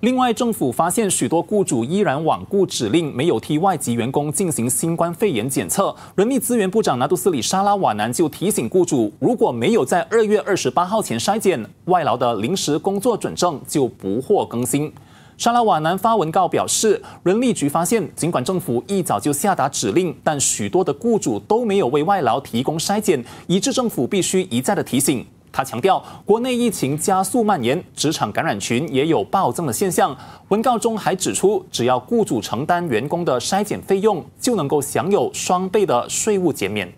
另外，政府发现许多雇主依然罔顾指令，没有替外籍员工进行新冠肺炎检测。人力资源部长拿杜斯里沙拉瓦南就提醒雇主，如果没有在二月二十八号前筛检外劳的临时工作准证，就不获更新。沙拉瓦南发文告表示，人力局发现，尽管政府一早就下达指令，但许多的雇主都没有为外劳提供筛检，以致政府必须一再的提醒。他强调，国内疫情加速蔓延，职场感染群也有暴增的现象。文告中还指出，只要雇主承担员工的筛检费用，就能够享有双倍的税务减免。